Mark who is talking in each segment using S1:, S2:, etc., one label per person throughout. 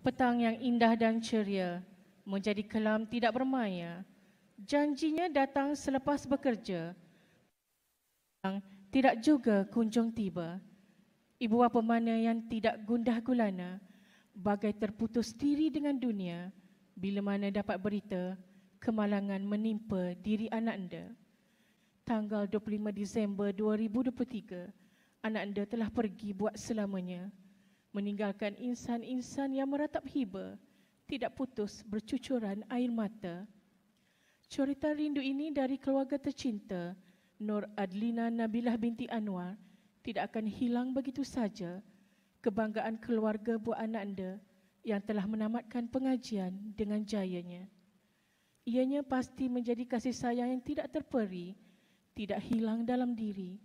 S1: petang yang indah dan ceria menjadi kelam tidak bermaya. Janjinya datang selepas bekerja. Yang tidak juga kunjung tiba. Ibu apa mana yang tidak gundah gulana bagai terputus diri dengan dunia bila mana dapat berita kemalangan menimpa diri anak anda. Tanggal 25 Disember 2023, anak anda telah pergi buat selamanya meninggalkan insan-insan yang meratap hiba, tidak putus bercucuran air mata. Cerita rindu ini dari keluarga tercinta, Nur Adlina Nabilah binti Anwar, tidak akan hilang begitu saja kebanggaan keluarga buah anak anda yang telah menamatkan pengajian dengan jayanya. Ianya pasti menjadi kasih sayang yang tidak terperi, tidak hilang dalam diri,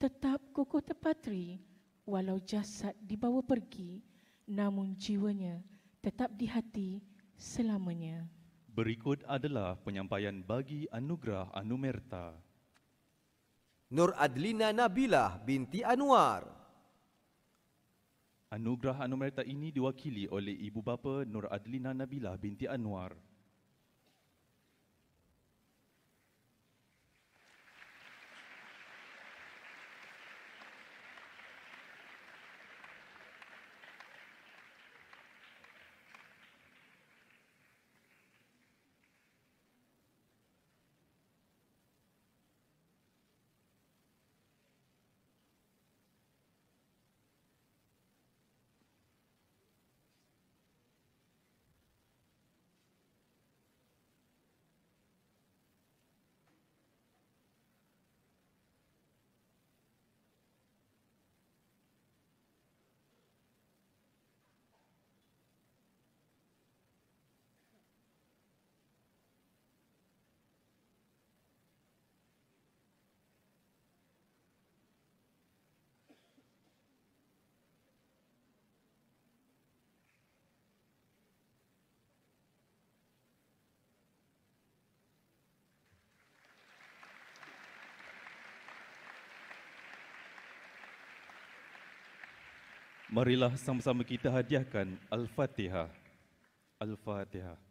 S1: tetap kukuh terpatri, walau jasad dibawa pergi, namun jiwanya tetap di hati selamanya.
S2: Berikut adalah penyampaian bagi Anugerah Anumerta. Nur Adlina Nabilah binti Anwar. Anugerah Anumerta ini diwakili oleh ibu bapa Nur Adlina Nabilah binti Anwar.
S3: Marilah sama-sama kita hadiahkan Al-Fatihah. Al-Fatihah.